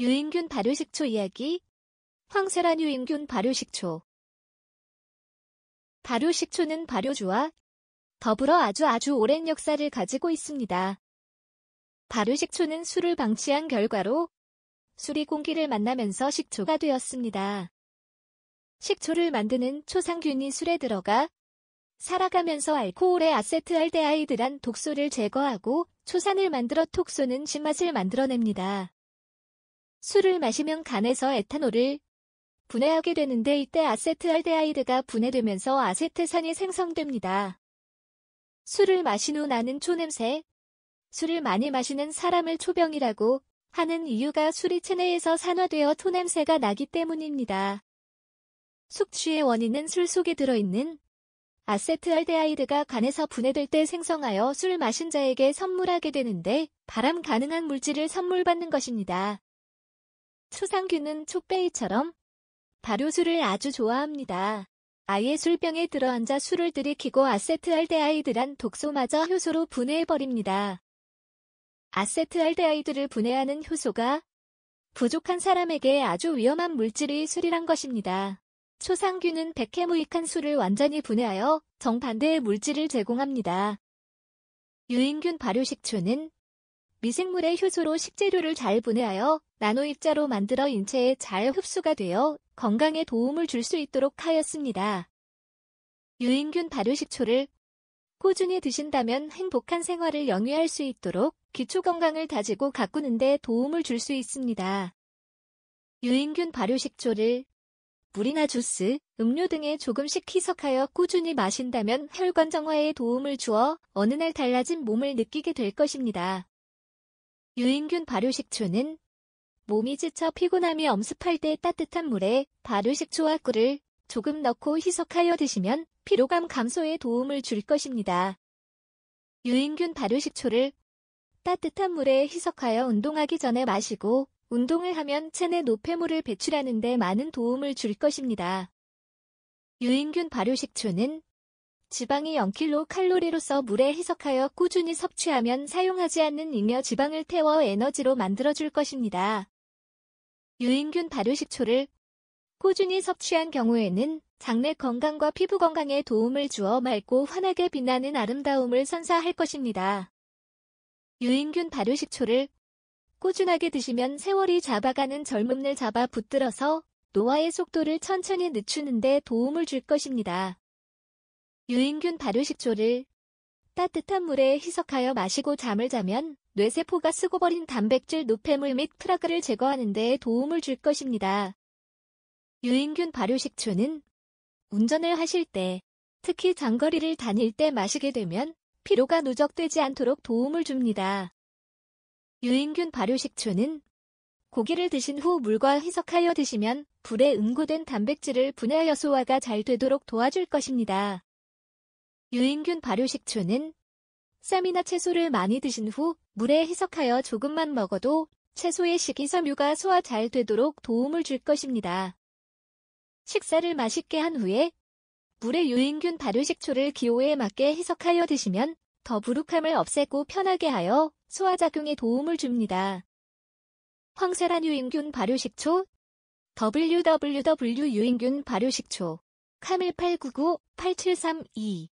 유인균 발효식초 이야기 황세란 유인균 발효식초 발효식초는 발효주와 더불어 아주 아주 오랜 역사를 가지고 있습니다. 발효식초는 술을 방치한 결과로 술이 공기를 만나면서 식초가 되었습니다. 식초를 만드는 초상균이 술에 들어가 살아가면서 알코올의 아세트알데하이드란 독소를 제거하고 초산을 만들어 톡소는 신맛을 만들어냅니다. 술을 마시면 간에서 에탄올을 분해하게 되는데 이때 아세트알데하이드가 분해되면서 아세트산이 생성됩니다. 술을 마신 후 나는 초냄새 술을 많이 마시는 사람을 초병이라고 하는 이유가 술이 체내에서 산화되어 토냄새가 나기 때문입니다. 숙취의 원인은 술 속에 들어있는 아세트알데하이드가 간에서 분해될 때 생성하여 술 마신 자에게 선물하게 되는데 바람 가능한 물질을 선물받는 것입니다. 추상균은 촉배이처럼 발효술을 아주 좋아합니다. 아예 술병에 들어앉아 술을 들이키고 아세트알데하이드란 독소마저 효소로 분해해버립니다. 아세트알데하이드를 분해하는 효소가 부족한 사람에게 아주 위험한 물질이 술이란 것입니다. 초상균은 백해무익한 술을 완전히 분해하여 정반대의 물질을 제공합니다. 유인균 발효식초는 미생물의 효소로 식재료를 잘 분해하여 나노입자로 만들어 인체에 잘 흡수가 되어 건강에 도움을 줄 수 있도록 하였습니다. 유인균 발효식초를 꾸준히 드신다면 행복한 생활을 영위할 수 있도록 기초 건강을 다지고 가꾸는 데 도움을 줄 수 있습니다. 유인균 발효식초를 물이나 주스, 음료 등에 조금씩 희석하여 꾸준히 마신다면 혈관 정화에 도움을 주어 어느 날 달라진 몸을 느끼게 될 것입니다. 유인균 발효식초는 몸이 지쳐 피곤함이 엄습할 때 따뜻한 물에 발효 식초와 꿀을 조금 넣고 희석하여 드시면 피로감 감소에 도움을 줄 것입니다. 유인균 발효 식초를 따뜻한 물에 희석하여 운동하기 전에 마시고 운동을 하면 체내 노폐물을 배출하는 데 많은 도움을 줄 것입니다. 유인균 발효 식초는 지방이 0킬로 칼로리로서 물에 희석하여 꾸준히 섭취하면 사용하지 않는 잉여 지방을 태워 에너지로 만들어줄 것입니다. 유인균 발효식초를 꾸준히 섭취한 경우에는 장내 건강과 피부 건강에 도움을 주어 맑고 환하게 빛나는 아름다움을 선사할 것입니다. 유인균 발효식초를 꾸준하게 드시면 세월이 잡아가는 젊음을 잡아 붙들어서 노화의 속도를 천천히 늦추는 데 도움을 줄 것입니다. 유인균 발효식초를 따뜻한 물에 희석하여 마시고 잠을 자면 뇌세포가 쓰고 버린 단백질 노폐물 및 프라그를 제거하는 데 도움을 줄 것입니다. 유인균 발효식초는 운전을 하실 때, 특히 장거리를 다닐 때 마시게 되면 피로가 누적되지 않도록 도움을 줍니다. 유인균 발효식초는 고기를 드신 후 물과 희석하여 드시면 불에 응고된 단백질을 분해하여 소화가 잘 되도록 도와줄 것입니다. 유인균 발효식초는 쌈이나 채소를 많이 드신 후 물에 희석하여 조금만 먹어도 채소의 식이섬유가 소화 잘 되도록 도움을 줄 것입니다. 식사를 맛있게 한 후에 물에 유인균 발효식초를 기호에 맞게 희석하여 드시면 더부룩함을 없애고 편하게 하여 소화작용에 도움을 줍니다. 황세란 유인균 발효식초 www 유인균 발효식초 카밀 899 8732